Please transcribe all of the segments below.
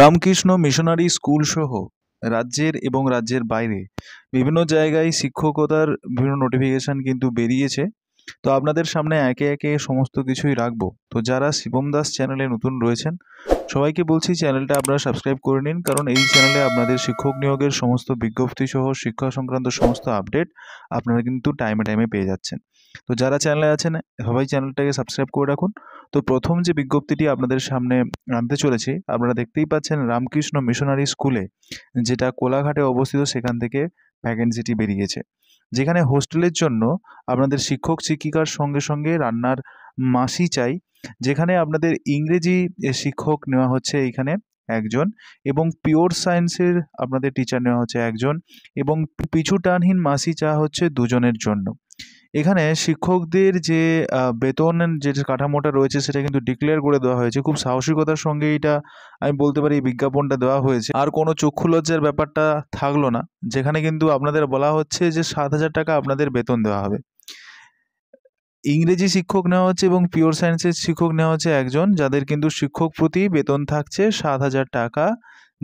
Ramakrishna missionary school সহ রাজ্যের এবং রাজ্যের বাইরে বিভিন্ন জায়গায় শিক্ষকতার বিভিন্ন নোটিফিকেশান কিন্তু বেরিয়েছে তো আপনাদের সামনে একে একে সমস্ত কিছুই রাখবো তো যারা শিবম দাস চ্যানেলে নতুন রয়েছেন সবাইকে বলছি চ্যানেলটা আপনারা সাবস্ক্রাইব করে নিন কারণ এই চ্যানেলে আপনাদের শিক্ষক নিয়োগের সমস্ত বিজ্ঞপ্তি সহ শিক্ষা সংক্রান্ত সমস্ত আপডেট আপনারা কিন্তু টাইমে টাইমে পেয়ে যাচ্ছেন তো যারা চ্যানেলে আছেন সবাই চ্যানেলটাকে সাবস্ক্রাইব করে রাখুন তো প্রথম যে বিজ্ঞপ্তিটি আপনাদের সামনে আনতে চলেছি আপনারা দেখতেই পাচ্ছেন রামকৃষ্ণ মিশনারি স্কুলে যেটা কোলাঘাটে অবস্থিত সেখান থেকে ভ্যাকেন্সিটি বেরিয়েছে যেখানে হোস্টেলের জন্য আপনাদের শিক্ষক শিক্ষিকার সঙ্গে সঙ্গে রান্নার মাসি চাই যেখানে আপনাদের ইংরেজি শিক্ষক নেওয়া হচ্ছে এইখানে একজন এবং পিওর সায়েন্সের আপনাদের টিচার নেওয়া হচ্ছে একজন এবং পিছু টানহীন মাসি চা হচ্ছে দুজনের জন্য এখানে শিক্ষকদের যে বেতন যে কাঠামোটা রয়েছে সেটা কিন্তু ডিক্লেয়ার করে দেওয়া হয়েছে খুব সাহসিকতার সঙ্গে এটা আমি বলতে পারি বিজ্ঞাপনটা দেওয়া হয়েছে আর কোনো চক্ষু লজ্জার ব্যাপারটা থাকলো না যেখানে কিন্তু আপনাদের বলা হচ্ছে যে সাত হাজার টাকা আপনাদের বেতন দেওয়া হবে ইংরেজি শিক্ষক নেওয়া হচ্ছে এবং পিওর সায়েন্সের শিক্ষক নেওয়া হচ্ছে একজন যাদের কিন্তু শিক্ষক প্রতি বেতন থাকছে সাত হাজার টাকা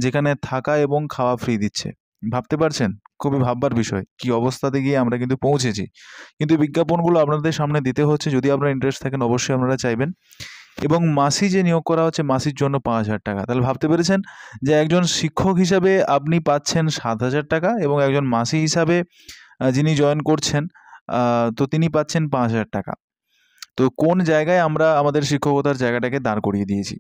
যেখানে থাকা এবং খাওয়া ফ্রি দিচ্ছে ভাবতে পারছেন খুবই ভাববার বিষয় কি অবস্থাতে গিয়ে আমরা কিন্তু পৌঁছেছি কিন্তু বিজ্ঞাপনগুলো আপনাদের সামনে দিতে হচ্ছে যদি আপনার ইন্টারেস্ট থাকেন অবশ্যই আপনারা চাইবেন এবং মাসি যে নিয়োগ করা হচ্ছে মাসির জন্য পাঁচ হাজার টাকা তাহলে ভাবতে পেরেছেন যে একজন শিক্ষক হিসাবে আপনি পাচ্ছেন সাত হাজার টাকা এবং একজন মাসি হিসাবে যিনি জয়েন করছেন তো তিনি পাচ্ছেন পাঁচ হাজার টাকা তো কোন জায়গায় আমরা আমাদের শিক্ষকতার জায়গাটাকে দাঁড় করিয়ে দিয়েছি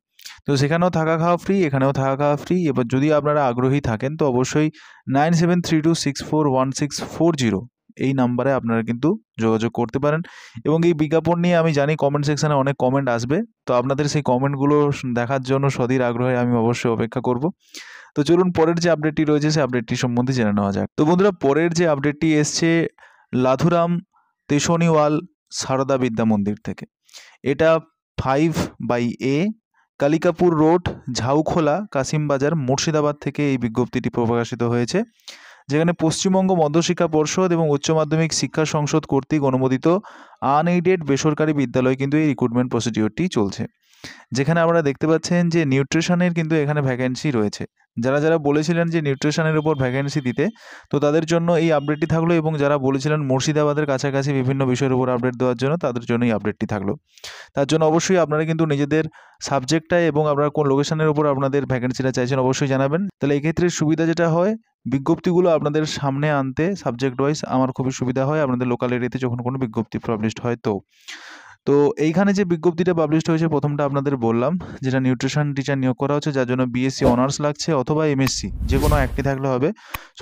তো সেখানেও থাকা খাওয়া ফ্রি এখানেও থাকা খাওয়া ফ্রি এবার যদি আপনারা আগ্রহী থাকেন তো অবশ্যই nine seven three two six four one six four zero এই নাম্বারে আপনারা কিন্তু যোগাযোগ করতে পারেন এবং এই বিজ্ঞাপন নিয়ে আমি জানি কমেন্ট সেকশানে অনেক কমেন্ট আসবে তো আপনাদের সেই কমেন্টগুলো দেখার জন্য সদীর আগ্রহে আমি অবশ্যই অপেক্ষা করব তো চলুন পরের যে আপডেটটি রয়েছে সেই আপডেটটি সম্বন্ধে জেনে নেওয়া যাক তো বন্ধুরা পরের যে আপডেটটি এসছে লাথুরাম তেসনিওয়াল সারদা বিদ্যা মন্দির থেকে এটা five by A Kalikapur road Jhaukhola Kasimbazar Murshidabad থেকে এই বিজ্ঞপ্তিটি প্রকাশিত হয়েছে যেখানে পশ্চিমবঙ্গ মধ্যশিক্ষা পর্ষদ এবং উচ্চ মাধ্যমিক শিক্ষা সংসদ কর্তৃক অনুমোদিত আনএইডেড বেসরকারি বিদ্যালয় কিন্তু এই রিক্রুটমেন্ট প্রসিডিওরটি চলছে যেখানে আমরা দেখতে পাচ্ছেন যে নিউট্রিশনের কিন্তু এখানে ভ্যাকেন্সি রয়েছে যারা যারা বলেছিলেন যে নিউট্রিশনের উপর ভ্যাকেন্সি দিতে তো তাদের জন্য এই আপডেটটি থাকলো এবং যারা বলেছিলেন মুর্শিদাবাদের কাছাকাছি বিভিন্ন বিষয়ের উপর আপডেট দেওয়ার জন্য তাদের জন্য এই আপডেটটি থাকলো তার জন্য অবশ্যই আপনারা কিন্তু নিজেদের সাবজেক্টটা এবং আপনারা কোন লোকেশনের উপর আপনাদের ভ্যাকেন্সিটা চাইছেন অবশ্যই জানাবেন তাহলে এক্ষেত্রে সুবিধা যেটা হয় বিজ্ঞপ্তিগুলো আপনাদের সামনে আনতে সাবজেক্ট ওয়াইজ আমার খুবই সুবিধা হয় আপনাদের লোকাল এরিয়াতে যখন কোনো বিজ্ঞপ্তি পাবলিশড হয় তো তো এইখানে যে বিজ্ঞপ্তিটা পাবলিশ হয়েছে প্রথমটা আপনাদের বললাম যেটা নিউট্রিশন টিচার নিয়োগ করা হচ্ছে যার জন্য বিএসসি অনার্স লাগছে অথবা এমএসসি যে কোনো একটি থাকলে হবে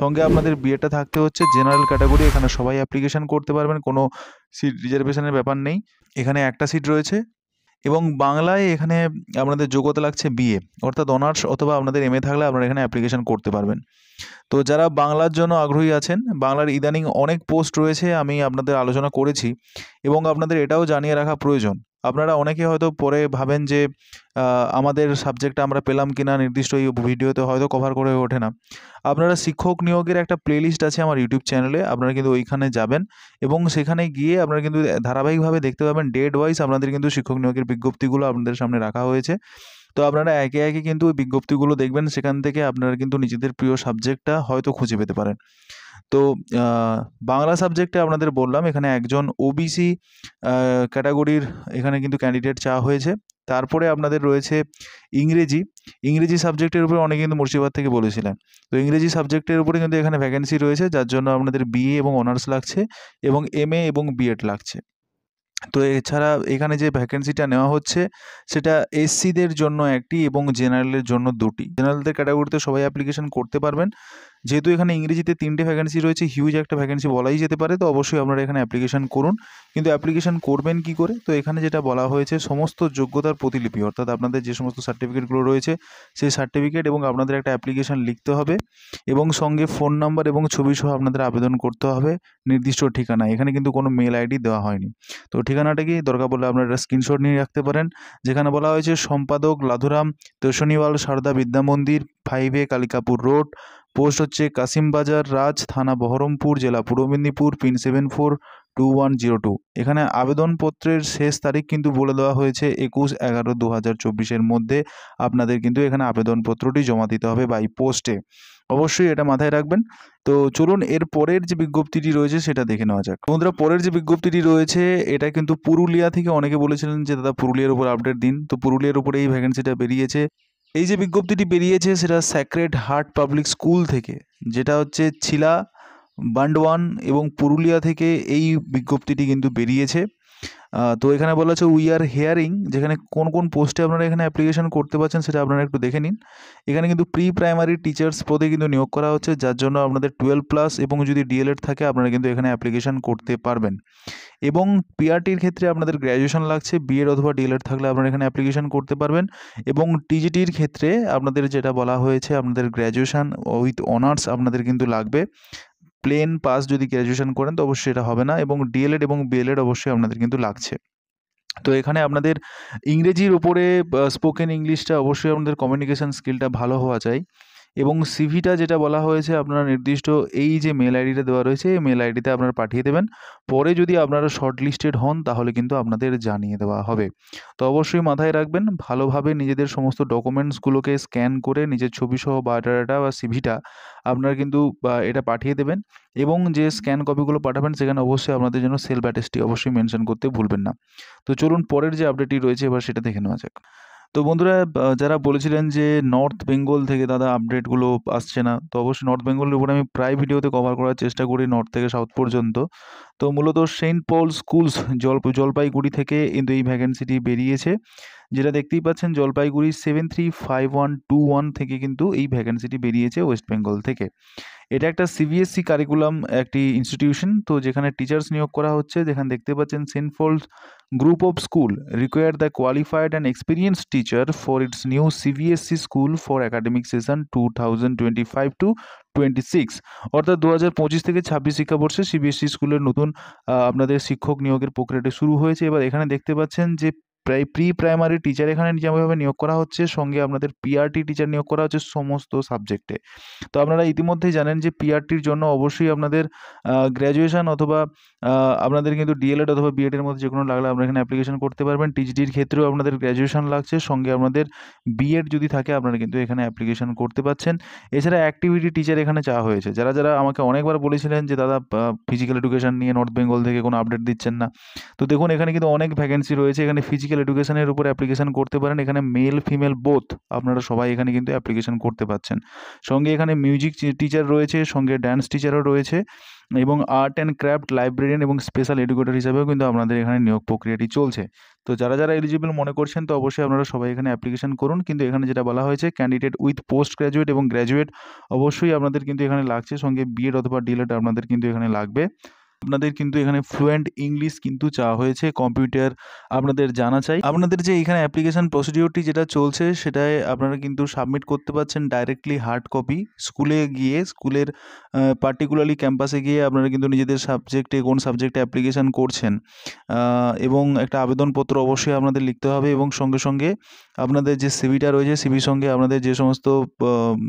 সঙ্গে আপনাদের বিএটা থাকতে হচ্ছে জেনারেল ক্যাটাগরি এখানে সবাই অ্যাপ্লিকেশান করতে পারবেন কোনো সিট রিজার্ভেশনের ব্যাপার নেই এখানে একটা সিট রয়েছে এবং বাংলায় এখানে আপনাদের যোগ্যতা লাগছে বিএ অর্থাৎ অনার্স অথবা আপনাদের এমএ থাকলে আপনারা এখানে অ্যাপ্লিকেশন করতে পারবেন তো যারা বাংলার জন্য আগ্রহী আছেন বাংলার ইদানিং অনেক পোস্ট রয়েছে আমি আপনাদের আলোচনা করেছি এবং আপনাদের এটাও জানিয়ে রাখা প্রয়োজন আপনারা অনেকে হয়তো পরে ভাবেন যে আমাদের সাবজেক্টটা আমরা পেলাম কিনা নির্দিষ্ট এই ভিডিওতে হয়তো কভার করে ওঠে না আপনারা শিক্ষক নিয়োগের একটা প্লেলিস্ট আছে আমার ইউটিউব চ্যানেলে আপনারা কিন্তু ওইখানে যাবেন এবং সেখানে গিয়ে আপনারা কিন্তু ধারাবাহিকভাবে দেখতে পাবেন ডেট ওয়াইজ আপনাদের কিন্তু শিক্ষক নিয়োগের বিজ্ঞপ্তিগুলো আপনাদের সামনে রাখা হয়েছে তো আপনারা একে একে কিন্তু ওই বিজ্ঞপ্তিগুলো দেখবেন সেখান থেকে আপনারা কিন্তু নিজেদের প্রিয় সাবজেক্টটা হয়তো খুঁজে পেতে পারেন তো বাংলা সাবজেক্টে আপনাদের বললাম এখানে একজন ওবিসি ক্যাটাগরির এখানে কিন্তু ক্যান্ডিডেট চাওয়া হয়েছে তারপরে আপনাদের রয়েছে ইংরেজি ইংরেজি সাবজেক্টের উপরে অনেকে কিন্তু মুর্শিদাবাদ থেকে বলেছিলেন তো ইংরেজি সাবজেক্টের উপরে কিন্তু এখানে ভ্যাকেন্সি রয়েছে যার জন্য আপনাদের বিএ এবং অনার্স লাগছে এবং এম এবং বিএড লাগছে তো এছাড়া এখানে যে ভ্যাকেন্সিটা নেওয়া হচ্ছে সেটা এসসিদের জন্য একটি এবং জেনারেলের জন্য দুটি জেনারেলদের ক্যাটাগরিতে সবাই অ্যাপ্লিকেশন করতে পারবেন যেহেতু এখানে ইংরেজিতে তিনটে ভ্যাকেন্সি রয়েছে হিউজ একটা ভ্যাকেন্সি বলাই যেতে পারে তো অবশ্যই আপনারা এখানে অ্যাপ্লিকেশান করুন কিন্তু অ্যাপ্লিকেশান করবেন কি করে তো এখানে যেটা বলা হয়েছে সমস্ত যোগ্যতার প্রতিলিপি অর্থাৎ আপনাদের যে সমস্ত সার্টিফিকেটগুলো রয়েছে সেই সার্টিফিকেট এবং আপনাদের একটা অ্যাপ্লিকেশান লিখতে হবে এবং সঙ্গে ফোন নাম্বার এবং ছবি সহ আপনাদের আবেদন করতে হবে নির্দিষ্ট ঠিকানা এখানে কিন্তু কোনো মেল আইডি দেওয়া হয়নি তো ঠিকানাটা কি দরকার পড়লে আপনারা একটা স্ক্রিনশট নিয়ে রাখতে পারেন যেখানে বলা হয়েছে সম্পাদক লাধুরাম তোষণীওয়াল সারদা বিদ্যা মন্দির ফাইভে কালিকাপুর রোড পোস্ট হচ্ছে কাসিমবাজার রাজ থানা বহরমপুর জেলা Purba Medinipur pin seven four two one zero two এখানে আবেদনপত্রের শেষ তারিখ কিন্তু বলে দেওয়া হয়েছে একুশ এগারো দু হাজার চব্বিশের মধ্যে আপনাদের কিন্তু এখানে আবেদনপত্রটি জমা দিতে হবে বাই পোস্টে অবশ্যই এটা মাথায় রাখবেন তো চলুন এর পরের যে বিজ্ঞপ্তিটি রয়েছে সেটা দেখে নেওয়া যাক বন্ধুরা পরের যে বিজ্ঞপ্তিটি রয়েছে এটা কিন্তু পুরুলিয়া থেকে অনেকে বলেছিলেন যে দাদা পুরুলিয়ার উপর আপডেট দিন তো পুরুলিয়ার উপরে এই ভ্যাকেন্সিটা বেরিয়েছে এই যে বিজ্ঞপ্তিটি বেরিয়েছে সেটা স্যাক্রেড হার্ট পাবলিক স্কুল থেকে যেটা হচ্ছে ছিলা বান্ডওয়ান এবং পুরুলিয়া থেকে এই বিজ্ঞপ্তিটি কিন্তু বেরিয়েছে তো এখানে বলা আছে উই আর হেয়ারিং যেখানে কোন কোন পোস্টে আপনারা এখানে অ্যাপ্লিকেশন করতে পারছেন সেটা আপনারা একটু দেখে নিন এখানে কিন্তু প্রি প্রাইমারি টিচার্স পদে কিন্তু নিয়োগ করা হচ্ছে যার জন্য আপনাদের টুয়েলভ প্লাস এবং যদি ডিএলএড থাকে আপনারা কিন্তু এখানে অ্যাপ্লিকেশন করতে পারবেন এবং পিআরটির ক্ষেত্রে আপনাদের গ্র্যাজুয়েশন লাগছে বিএড অথবা ডিএলএড থাকলে আপনারা এখানে অ্যাপ্লিকেশন করতে পারবেন এবং টিজিটির ক্ষেত্রে আপনাদের যেটা বলা হয়েছে আপনাদের গ্র্যাজুয়েশান উইথ অনার্স আপনাদের কিন্তু লাগবে প্লেন পাস যদি গ্র্যাজুয়েশন করেন তো অবশ্যই এটা হবে না এবং ডিএলএড এবং বিএলএড অবশ্যই আপনাদের কিন্তু লাগছে তো এখানে আপনাদের ইংরেজির উপরে স্পোকেন ইংলিশটা অবশ্যই আপনাদের কমিউনিকেশান স্কিলটা ভালো হওয়া চাই এবং সিভিটা যেটা বলা হয়েছে আপনারা নির্দিষ্ট এই যে মেল আইডিটা দেওয়া রয়েছে এই মেল আইডিতে আপনারা পাঠিয়ে দেবেন পরে যদি আপনারা শর্ট লিস্টেড হন তাহলে কিন্তু আপনাদের জানিয়ে দেওয়া হবে তো অবশ্যই মাথায় রাখবেন ভালোভাবে নিজেদের সমস্ত ডকুমেন্টসগুলোকে স্ক্যান করে নিজের ছবিসহ বায়োডাটা বা সিভিটা আপনারা কিন্তু এটা পাঠিয়ে দেবেন এবং যে স্ক্যান কপিগুলো পাঠাবেন সেখানে অবশ্যই আপনাদের জন্য সেলফ ব্যাটেসটি অবশ্যই মেনশন করতে ভুলবেন না তো চলুন পরের যে আপডেটটি রয়েছে এবার সেটা দেখে নেওয়া যাক তো বন্ধুরা যারা বলেছিলেন যে নর্থ বেঙ্গল থেকে দাদা আপডেটগুলো আসছে না তো অবশ্যই নর্থ বেঙ্গলের উপরে আমি প্রায় ভিডিওতে কভার করার চেষ্টা করি নর্থ থেকে সাউথ পর্যন্ত তো মূলত সেন্ট পল স্কুলস জল জলপাইগুড়ি থেকে কিন্তু এই ভ্যাকেন্সিটি বেরিয়েছে যেটা দেখতেই পাচ্ছেন Jalpaiguri seven three five one two one থেকে কিন্তু এই ভ্যাকেন্সিটি বেরিয়েছে ওয়েস্ট বেঙ্গল থেকে এটা একটা সিবিএসসি কারিকুলাম e একটি ইনস্টিটিউশন তো যেখানে টিচার্স নিয়োগ করা হচ্ছে যেখানে দেখতে পাচ্ছেন Senfold group of school require the qualified and experience teacher for its new CBSE school for academic session two thousand twenty five to twenty six অর্থাৎ দু হাজার পঁচিশ থেকে ছাব্বিশ শিক্ষাবর্ষে সিবিএসসি e স্কুলের নতুন আপনাদের শিক্ষক নিয়োগের প্রক্রিয়াটি শুরু হয়েছে এবার এখানে দেখতে পাচ্ছেন যে প্রায় প্রি প্রাইমারি টিচার এখানে যেভাবে নিয়োগ করা হচ্ছে সঙ্গে আপনাদের পিআরটি টিচার নিয়োগ করা হচ্ছে সমস্ত সাবজেক্টে তো আপনারা ইতিমধ্যেই জানেন যে পিআরটির জন্য অবশ্যই আপনাদের গ্র্যাজুয়েশন অথবা আপনাদের কিন্তু ডিএলএড অথবা বিএডের মধ্যে যে কোনো লাগলে আপনারা এখানে অ্যাপ্লিকেশন করতে পারবেন টিচডির ক্ষেত্রেও আপনাদের গ্র্যাজুয়েশন লাগছে সঙ্গে আপনাদের বিএড যদি থাকে আপনারা কিন্তু এখানে অ্যাপ্লিকেশন করতে পাচ্ছেন এছাড়া অ্যাক্টিভিটি টিচার এখানে চাওয়া হয়েছে যারা যারা আমাকে অনেকবার বলেছিলেন যে দাদা ফিজিক্যাল এডুকেশন নিয়ে নর্থ বেঙ্গল থেকে কোনো আপডেট দিচ্ছেন না তো দেখুন এখানে কিন্তু অনেক ভ্যাকেন্সি রয়েছে এখানে ফিজিক্যাল ফিজিক্যাল এডুকেশনের উপর অ্যাপ্লিকেশান করতে পারেন এখানে মেল ফিমেল বোথ আপনারা সবাই এখানে কিন্তু অ্যাপ্লিকেশান করতে পাচ্ছেন সঙ্গে এখানে মিউজিক টিচার রয়েছে সঙ্গে ড্যান্স টিচারও রয়েছে এবং আর্ট অ্যান্ড ক্রাফট লাইব্রেরিয়ান এবং স্পেশাল এডুকেটর হিসাবেও কিন্তু আপনাদের এখানে নিয়োগ প্রক্রিয়াটি চলছে তো যারা যারা এলিজিবল মনে করছেন তো অবশ্যই আপনারা সবাই এখানে অ্যাপ্লিকেশন করুন কিন্তু এখানে যেটা বলা হয়েছে ক্যান্ডিডেট উইথ পোস্ট গ্র্যাজুয়েট এবং গ্র্যাজুয়েট অবশ্যই আপনাদের কিন্তু এখানে লাগছে সঙ্গে বিএড অথবা ডিলেট আপনাদের কিন্তু এখানে লাগবে আপনাদের কিন্তু এখানে ফ্লুয়েন্ট ইংলিশ কিন্তু চাওয়া হয়েছে কম্পিউটার আপনাদের জানা চাই আপনাদের যে এখানে অ্যাপ্লিকেশন প্রসিডিওরটি যেটা চলছে সেটাই আপনারা কিন্তু সাবমিট করতে পারছেন ডাইরেক্টলি হার্ড কপি স্কুলে গিয়ে স্কুলের পার্টিকুলারলি ক্যাম্পাসে গিয়ে আপনারা কিন্তু নিজেদের সাবজেক্টে কোন সাবজেক্টে অ্যাপ্লিকেশান করছেন এবং একটা আবেদনপত্র অবশ্যই আপনাদের লিখতে হবে এবং সঙ্গে সঙ্গে আপনাদের যে সিভিটা রয়েছে সিভির সঙ্গে আপনাদের যে সমস্ত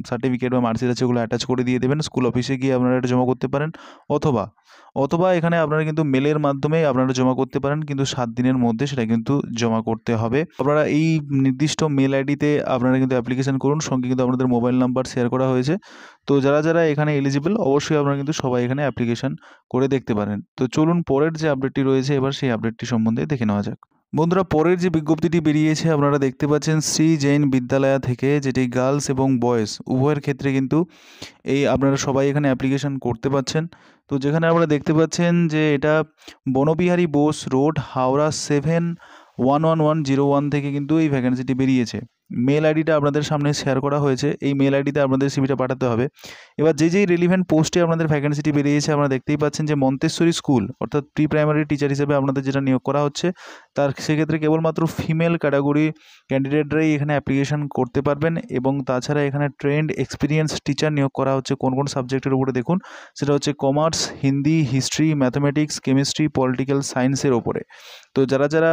সার্টিফিকেট বা মার্কশিট আছে ওগুলো অ্যাটাচ করে দিয়ে দেবেন স্কুল অফিসে গিয়ে আপনারা এটা জমা করতে পারেন অথবা অথবা অথবা এখানে আপনারা কিন্তু মেলের মাধ্যমে আপনারা জমা করতে পারেন কিন্তু সাত দিনের মধ্যে সেটা কিন্তু জমা করতে হবে আপনারা এই নির্দিষ্ট মেল আইডিতে আপনারা কিন্তু অ্যাপ্লিকেশান করুন সঙ্গে কিন্তু আপনাদের মোবাইল নাম্বার শেয়ার করা হয়েছে তো যারা যারা এখানে এলিজিবল অবশ্যই আপনারা কিন্তু সবাই এখানে অ্যাপ্লিকেশান করে দেখতে পারেন তো চলুন পরের যে আপডেটটি রয়েছে এবার সেই আপডেটটি সম্বন্ধে দেখে নেওয়া যাক বন্ধুরা পরের যে বিজ্ঞপ্তিটি বেরিয়েছে আপনারা দেখতে পাচ্ছেন শ্রী জৈন বিদ্যালয়া থেকে যেটি গার্লস এবং বয়েস উভয়ের ক্ষেত্রে কিন্তু এই আপনারা সবাই এখানে অ্যাপ্লিকেশন করতে পাচ্ছেন তো যেখানে আপনারা দেখতে পাচ্ছেন যে এটা Banabihari Bose road Howrah seven one one one zero one থেকে কিন্তু এই ভ্যাকেন্সিটি বেরিয়েছে মেল আইডিটা আপনাদের সামনে শেয়ার করা হয়েছে এই মেল আইডিতে আপনাদের সিভিটা পাঠাতে হবে এবার যে যেই রিলিভেন্ট পোস্টে আপনাদের ভ্যাকেন্সিটি বেরিয়েছে আপনারা দেখতেই পাচ্ছেন যে মন্তেশ্বরী স্কুল অর্থাৎ প্রি প্রাইমারি টিচার হিসেবে আপনাদের যেটা নিয়োগ করা হচ্ছে তার সেক্ষেত্রে কেবলমাত্র ফিমেল ক্যাটাগরি ক্যান্ডিডেটরাই এখানে অ্যাপ্লিকেশান করতে পারবেন এবং তাছাড়া এখানে ট্রেন্ড এক্সপিরিয়েন্স টিচার নিয়োগ করা হচ্ছে কোন কোন সাবজেক্টের উপরে দেখুন সেটা হচ্ছে commerce Hindi history mathematics chemistry political সায়েন্সের ওপরে তো যারা যারা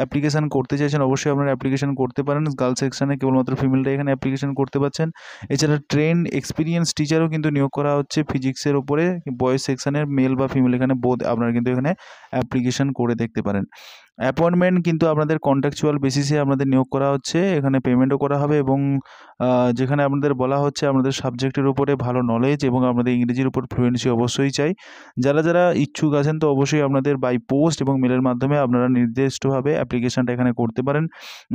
অ্যাপ্লিকেশান করতে চাইছেন অবশ্যই আপনারা অ্যাপ্লিকেশান করতে পারেন গার্লস সেকশানে কেবলমাত্র ফিমেলরা এখানে অ্যাপ্লিকেশান করতে পারছেন এছাড়া ট্রেন এক্সপিরিয়েন্স টিচারও কিন্তু নিয়োগ করা হচ্ছে ফিজিক্সের ওপরে বয়েস সেকশানের মেল বা ফিমেল এখানে বোধ আপনারা কিন্তু এখানে অ্যাপ্লিকেশান করে দেখতে পারেন অ্যাপয়েন্টমেন্ট কিন্তু আপনাদের কন্ট্রাকচুয়াল বেসিসে আপনাদের নিয়োগ করা হচ্ছে এখানে পেমেন্টও করা হবে এবং যেখানে আপনাদের বলা হচ্ছে আপনাদের সাবজেক্টের উপরে ভালো নলেজ এবং আপনাদের ইংরেজির উপর ফ্লুয়েন্সি অবশ্যই চাই যারা যারা ইচ্ছুক আছেন তো অবশ্যই আপনাদের বাই পোস্ট এবং মেলের মাধ্যমে আপনার আপনারা নির্দিষ্টভাবে অ্যাপ্লিকেশানটা এখানে করতে পারেন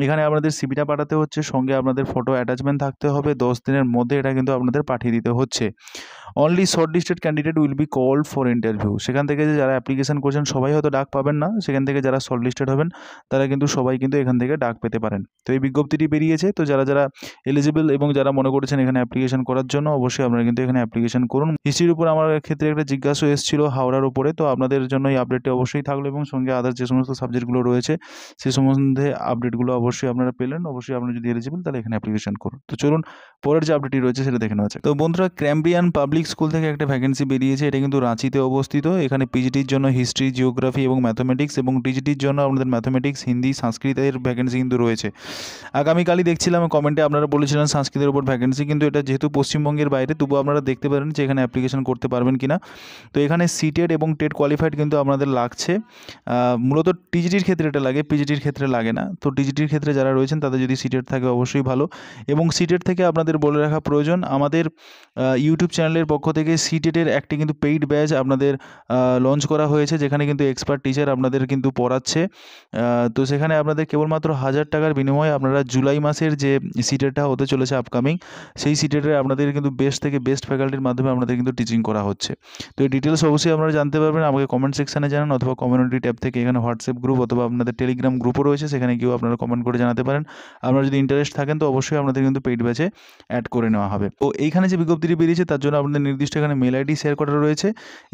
এখানে আপনাদের সিবিটা পাঠাতে হচ্ছে সঙ্গে আপনাদের ফটো অ্যাটাচমেন্ট থাকতে হবে দশ দিনের মধ্যে এটা কিন্তু আপনাদের পাঠিয়ে দিতে হচ্ছে only short candidate will be call for interview সেখান থেকে যে যারা অ্যাপ্লিকেশান করছেন সবাই হয়তো ডাক পাবেন না সেখান থেকে যারা শর্ট লিস্টেড হবেন তারা কিন্তু সবাই কিন্তু এখান থেকে ডাক পেতে পারেন তো এই বিজ্ঞপ্তিটি বেরিয়েছে তো যারা যারা এলিজিবল এবং যারা মনে করেছেন এখানে অ্যাপ্লিকেশান করার জন্য অবশ্যই আপনারা কিন্তু এখানে অ্যাপ্লিকেশান করুন হিস্ট্রির উপর আমার ক্ষেত্রে একটা জিজ্ঞাসা এসেছিল হাওড়ার উপরে তো আপনাদের জন্য এই আপডেটটি অবশ্যই থাকলো এবং সঙ্গে আদার্স যে সমস্ত সাবজেক্টগুলো রয়েছে সে সম্বন্ধে আপডেটগুলো অবশ্যই আপনারা পেলেন অবশ্যই আপনারা যদি এলিজিবল তাহলে এখানে অ্যাপ্লিকেশন করুন তো চলুন পরের যে আপডেটটি রয়েছে সেটা দেখে নেওয়া তো বন্ধুরা ক্র্যাম্বিয়ান পাবলিক স্কুল থেকে একটা ভ্যাকেন্সি বেরিয়েছে এটা কিন্তু রাঁচিতে অবস্থিত এখানে পিজিটির জন্য হিস্ট্রি জিওগ্রাফি এবং ম্যাথমেটিক্স এবং টিজিটির জন্য আপনাদের ম্যাথমেটিক্স হিন্দি সংস্কৃতের ভ্যাকেন্সি কিন্তু রয়েছে আগামীকালই দেখছিলাম কমেন্টে আপনারা বলেছিলেন সংস্কৃতের উপর ভ্যাকেন্সি কিন্তু এটা যেহেতু পশ্চিমবঙ্গের বাইরে তবুও আপনারা দেখতে পারেন যে এখানে অ্যাপ্লিকেশন করতে পারবেন কিনা তো এখানে সিটেড এবং টেট কোয়ালিফাইড কিন্তু আপনাদের লাগছে মূলত টিজিটির ক্ষেত্রে এটা লাগে পিজিটির ক্ষেত্রে লাগে না তো টিজিটির ক্ষেত্রে যারা রয়েছেন তাদের যদি সিটেট থাকে অবশ্যই ভালো এবং সিটেট থেকে আপনাদের বলে রাখা প্রয়োজন আমাদের ইউটিউব চ্যানেলের পক্ষ থেকে সিটেটের একটি কিন্তু পেইড ব্যাচ আপনাদের লঞ্চ করা হয়েছে যেখানে কিন্তু এক্সপার্ট টিচার আপনাদের কিন্তু পড়াচ্ছে তো সেখানে আপনাদের কেবলমাত্র হাজার টাকার বিনিময়ে আপনারা জুলাই মাসের যে সিটেটটা হতে চলেছে আপকামিং সেই সিটেডে আপনাদের কিন্তু বেস্ট থেকে বেস্ট ফ্যাকাল্টির মাধ্যমে আপনাদের কিন্তু টিচিং করা হচ্ছে তো এই ডিটেলস অবশ্যই আপনারা জানতে পারবেন আমাকে কমেন্ট সেকশানে জানান অথবা কমিউনিটি ট্যাব থেকে এখানে হোয়াটসঅ্যাপ হোয়াটসঅ্যাপ গ্রুপ অথবা আপনাদের টেলিগ্রাম গ্রুপও রয়েছে সেখানে গিয়েও আপনারা কমেন্ট করে জানাতে পারেন আপনারা যদি ইন্টারেস্ট থাকেন তো অবশ্যই আপনাদের কিন্তু পেইড ব্যাচে অ্যাড করে নেওয়া হবে তো এইখানে যে বিজ্ঞপ্তিটি বেরিয়েছে তার জন্য আপনাদের নির্দিষ্ট এখানে মেল আইডি শেয়ার করা রয়েছে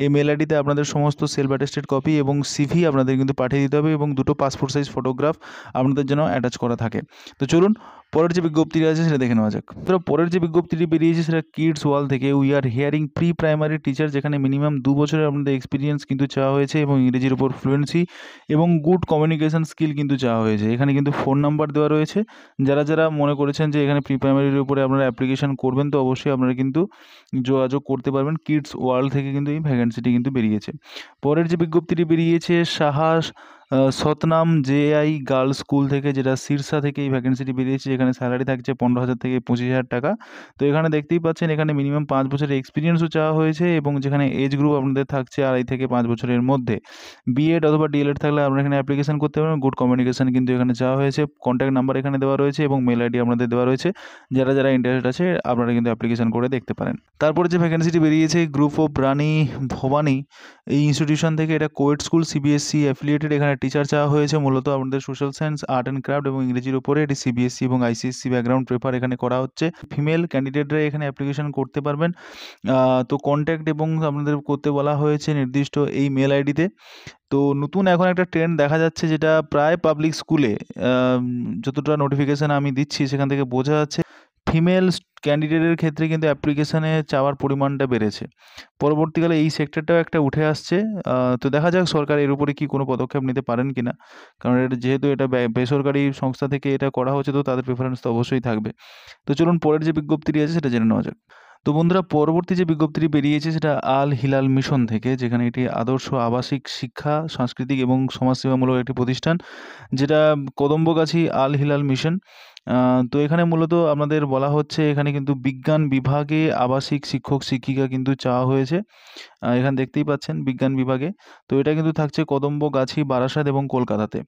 এই মেল আইডিতে আপনাদের সমস্ত সেলফ অ্যাটেস্টেড কপি এবং সিভি আপনাদের কিন্তু পাঠিয়ে দিতে হবে এবং দুটো পাসপোর্ট সাইজ ফটোগ্রাফ আপনাদের জন্য অ্যাটাচ করা থাকে তো চলুন পরের যে বিজ্ঞপ্তিটি আছে সেটা দেখে নেওয়া যাক তো পরের যে বিজ্ঞপ্তিটি বেরিয়েছে সেটা কিডস ওয়াল থেকে we are hearing pre primary teacher যেখানে মিনিমাম দু বছরের আপনাদের এক্সপিরিয়েন্স কিন্তু চাওয়া হয়েছে এবং ইংরেজির উপর ফ্লুয়েন্সি এবং গুড কমিউনিকেশন স্কিল কিন্তু চাওয়া হয়েছে এখানে কিন্তু ফোন নাম্বার দেওয়া রয়েছে যারা যারা মনে করেছেন যে এখানে প্রি প্রাইমারির উপরে আপনারা অ্যাপ্লিকেশন করবেন তো অবশ্যই আপনারা কিন্তু যোগাযোগ করতে পারবেন কিডস ওয়ার্ল্ড থেকে কিন্তু এই ভ্যাকেন্সিটি কিন্তু বেরিয়েছে পরের যে বিজ্ঞপ্তিটি বেরিয়েছে সাহাস সতনাম জেআই গার্লস স্কুল থেকে যেটা শীর্ষা থেকে এই ভ্যাকেন্সিটি বেরিয়েছে এখানে স্যালারি থাকছে পনেরো হাজার থেকে পঁচিশ হাজার টাকা তো এখানে দেখতেই পাচ্ছেন এখানে মিনিমাম পাঁচ বছরের এক্সপিরিয়েন্সও চাওয়া হয়েছে এবং যেখানে এজ গ্রুপ আপনাদের থাকছে আড়াই থেকে পাঁচ বছরের মধ্যে বিএড অথবা ডিএলএড থাকলে আপনারা এখানে অ্যাপ্লিকেশন করতে পারেন গুড কমিউনিকেশন কিন্তু এখানে চাওয়া হয়েছে কন্ট্যাক্ট নাম্বার এখানে দেওয়া রয়েছে এবং মেল আইডি আপনাদের দেওয়া রয়েছে যারা যারা ইন্টারেস্ট আছে আপনারা কিন্তু অ্যাপ্লিকেশন করে দেখতে পারেন তারপরে যে ভ্যাকেন্সিটি বেরিয়েছে গ্রুপ অফ রানী ভবানী এই ইনস্টিটিউশন থেকে এটা কোয়েড স্কুল সিবিএসসি অ্যাফিলিয়েটেড এখানে টিচার চাওয়া হয়েছে মূলত আপনাদের social science art and craft এবং ইংরেজির উপরে এটি সিবিএসসি এবং আইসিএসসি ব্যাকগ্রাউন্ড প্রেফার এখানে করা হচ্ছে ফিমেল ক্যান্ডিডেটরা এখানে অ্যাপ্লিকেশন করতে পারবেন তো কন্ট্যাক্ট এবং আপনাদের করতে বলা হয়েছে নির্দিষ্ট এই মেল আইডিতে তো নতুন এখন একটা ট্রেন্ড দেখা যাচ্ছে যেটা প্রায় পাবলিক স্কুলে যতটা নোটিফিকেশান আমি দিচ্ছি সেখান থেকে বোঝা যাচ্ছে ফিমেল ক্যান্ডিডেটের ক্ষেত্রে কিন্তু অ্যাপ্লিকেশানে চাওয়ার পরিমাণটা বেড়েছে পরবর্তীকালে এই সেক্টরটাও একটা উঠে আসছে তো দেখা যাক সরকার এর উপরে কি কোনো পদক্ষেপ নিতে পারেন কি না কারণ এটা যেহেতু এটা বেসরকারি সংস্থা থেকে এটা করা হচ্ছে তো তাদের প্রেফারেন্স তো অবশ্যই থাকবে তো চলুন পরের যে বিজ্ঞপ্তিটি আছে সেটা জেনে নেওয়া যাক তো বন্ধুরা পরবর্তী যে বিজ্ঞপ্তিটি বেরিয়েছে সেটা আল হিলাল মিশন থেকে যেখানে এটি আদর্শ আবাসিক শিক্ষা সাংস্কৃতিক এবং সমাজসেবামূলক একটি প্রতিষ্ঠান যেটা কদম্বগাছি আল হিলাল মিশন তো এখানে মূলত আপনাদের বলা হচ্ছে এখানে কিন্তু বিজ্ঞান বিভাগে আবাসিক শিক্ষক শিক্ষিকা কিন্তু চাওয়া হয়েছে এখানে দেখতেই পাচ্ছেন বিজ্ঞান বিভাগে তো এটা কিন্তু থাকছে কদম্ব গাছি বারাসাত এবং কলকাতাতে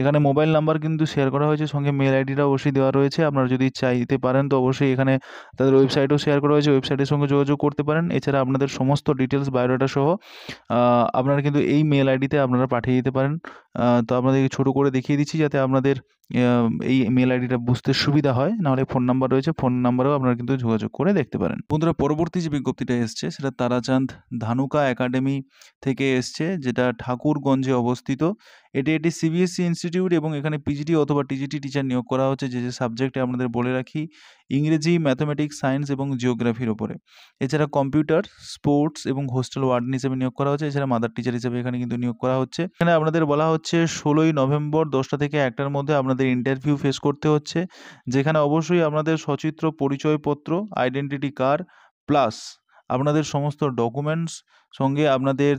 এখানে মোবাইল নাম্বার কিন্তু শেয়ার করা হয়েছে সঙ্গে মেল আইডিটা অবশ্যই দেওয়া রয়েছে আপনারা যদি চাইতে পারেন তো অবশ্যই এখানে তাদের ওয়েবসাইটও শেয়ার করা হয়েছে ওয়েবসাইটের সঙ্গে যোগাযোগ করতে পারেন এছাড়া আপনাদের সমস্ত ডিটেলস বায়োডাটা সহ আপনারা কিন্তু এই মেল আইডিতে আপনারা পাঠিয়ে দিতে পারেন তো আপনাদেরকে ছোটো করে দেখিয়ে দিচ্ছি যাতে আপনাদের এই মেল আইডিটা বুঝতে সুবিধা হয় নাহলে ফোন নাম্বার রয়েছে ফোন নাম্বারেও আপনারা কিন্তু যোগাযোগ করে দেখতে পারেন বন্ধুরা পরবর্তী যে বিজ্ঞপ্তিটা এসছে সেটা তারাচাঁদ ধানুকা একাডেমি থেকে এসছে যেটা ঠাকুরগঞ্জে অবস্থিত এটি এটি সিবিএসসি ইনস্টিটিউট এবং এখানে পিজিটি অথবা টিজিটি টিচার নিয়োগ করা হচ্ছে যে যে সাবজেক্টে আপনাদের বলে রাখি ইংরেজি ম্যাথামেটিক্স সায়েন্স এবং জিওগ্রাফির ওপরে এছাড়া কম্পিউটার স্পোর্টস এবং হোস্টেল ওয়ার্ডেন হিসেবে নিয়োগ করা হচ্ছে এছাড়া মাদার টিচার হিসেবে এখানে কিন্তু নিয়োগ করা হচ্ছে এখানে আপনাদের বলা হচ্ছে ষোলোই নভেম্বর দশটা থেকে একটার মধ্যে আপনাদের ইন্টারভিউ ফেস করতে হচ্ছে যেখানে অবশ্যই আপনাদের সচিত্র পরিচয়পত্র আইডেন্টিটি কার্ড প্লাস আপনাদের সমস্ত ডকুমেন্টস সঙ্গে আপনাদের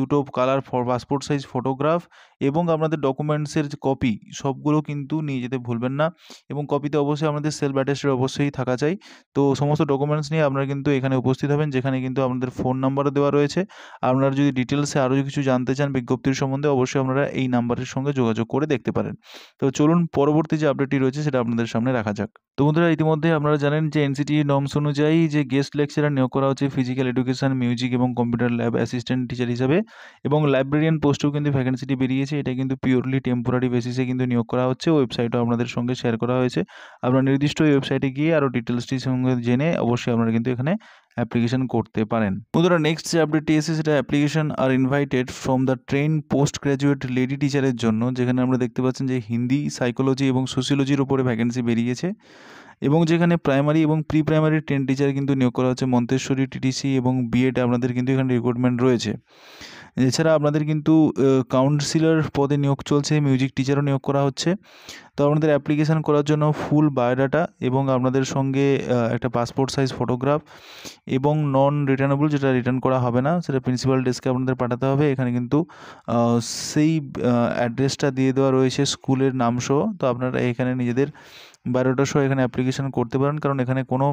দুটো কালার পাসপোর্ট সাইজ ফটোগ্রাফ এবং আপনাদের ডকুমেন্টসের যে কপি সবগুলো কিন্তু নিয়ে যেতে ভুলবেন না এবং কপিতে অবশ্যই আমাদের সেলফ অ্যাটেস্টেড অবশ্যই থাকা চাই তো সমস্ত ডকুমেন্টস নিয়ে আপনারা কিন্তু এখানে উপস্থিত হবেন যেখানে কিন্তু আপনাদের ফোন নাম্বারও দেওয়া রয়েছে আপনারা যদি ডিটেলসে আরও কিছু জানতে চান বিজ্ঞপ্তির সম্বন্ধে অবশ্যই আপনারা এই নাম্বারের সঙ্গে যোগাযোগ করে দেখতে পারেন তো চলুন পরবর্তী যে আপডেটটি রয়েছে সেটা আপনাদের সামনে রাখা যাক তো বন্ধুরা ইতিমধ্যে আপনারা জানেন যে এনসিটি নর্মস অনুযায়ী যে গেস্ট লেকচারার নিয়োগ করা হচ্ছে ফিজিক্যাল এডুকেশন মিউজিক এবং কম্পিউটার ল্যাব অ্যাসিস্ট্যান্ট টিচার হিসাবে এবং লাইব্রেরিয়ান পোস্টেও কিন্তু ভ্যাকেন্সিটি বেরিয়েছে এটা কিন্তু পিওরলি টেম্পোরারি বেসিসে কিন্তু নিয়োগ করা হচ্ছে ওয়েবসাইটও আপনাদের সঙ্গে শেয়ার করা হয়েছে আপনারা নির্দিষ্ট ওয়েবসাইটে গিয়ে আরও ডিটেলসটির সঙ্গে জেনে অবশ্যই আপনারা কিন্তু এখানে অ্যাপ্লিকেশন করতে পারেন বন্ধুরা নেক্সট যে আপডেটটি এসে সেটা application are invited from the train post graduate lady টিচারের জন্য যেখানে আমরা দেখতে পাচ্ছেন যে হিন্দি সাইকোলজি এবং সোশিওলজির ওপরে ভ্যাকেন্সি বেরিয়েছে এবং যেখানে প্রাইমারি এবং প্রি প্রাইমারি টেন টিচার কিন্তু নিয়োগ করা হচ্ছে মন্তেশ্বরী টিটিসি এবং বিএড আপনাদের কিন্তু এখানে রিক্রুটমেন্ট রয়েছে এছাড়া আপনাদের কিন্তু কাউন্সিলর পদে নিয়োগ চলছে মিউজিক টিচারও নিয়োগ করা হচ্ছে তো আপনাদের অ্যাপ্লিকেশান করার জন্য ফুল বায়োডাটা এবং আপনাদের সঙ্গে একটা পাসপোর্ট সাইজ ফটোগ্রাফ এবং নন রিটার্নেবল যেটা রিটার্ন করা হবে না সেটা প্রিন্সিপাল ডেস্কে আপনাদের পাঠাতে হবে এখানে কিন্তু সেই অ্যাড্রেসটা দিয়ে দেওয়া রয়েছে স্কুলের নামসহ তো আপনারা এখানে নিজেদের বায়োডাটা সহ এখানে অ্যাপ্লিকেশান করতে পারেন কারণ এখানে কোনো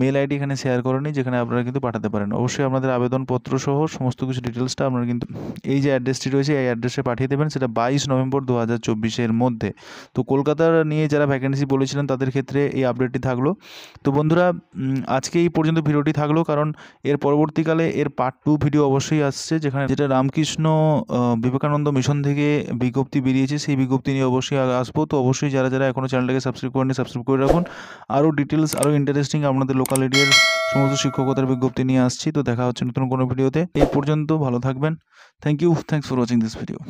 মেল আইডি এখানে শেয়ার করেনি যেখানে আপনারা কিন্তু পাঠাতে পারেন অবশ্যই আপনাদের আবেদনপত্র সহ সমস্ত কিছু ডিটেলসটা আপনারা কিন্তু এই যে অ্যাড্রেসটি রয়েছে এই অ্যাড্রেসে পাঠিয়ে দেবেন সেটা বাইশ নভেম্বর দু হাজার চব্বিশের মধ্যে তো কলকাতার নিয়ে যারা ভ্যাকেন্সি বলেছিলেন তাদের ক্ষেত্রে এই আপডেটটি থাকলো তো বন্ধুরা আজকে এই পর্যন্ত ভিডিওটি থাকলো কারণ এর পরবর্তীকালে এর পার্ট টু ভিডিও অবশ্যই আসছে যেখানে যেটা রামকৃষ্ণ বিবেকানন্দ মিশন থেকে বিজ্ঞপ্তি বেরিয়েছে সেই বিজ্ঞপ্তি নিয়ে অবশ্যই আসবো তো অবশ্যই যারা যারা এখনও চ্যানেলটাকে সাবস্ক্রাইব রিকোয়ারমেন্ট সাবস্ক্রাইব করে রাখুন আরও ডিটেলস আরও ইন্টারেস্টিং আপনাদের লোকাল এরিয়ার সমস্ত শিক্ষকতার বিজ্ঞপ্তি নিয়ে আসছি তো দেখা হচ্ছে নতুন কোনো ভিডিওতে এই পর্যন্ত ভালো থাকবেন thank you thanks for watching this video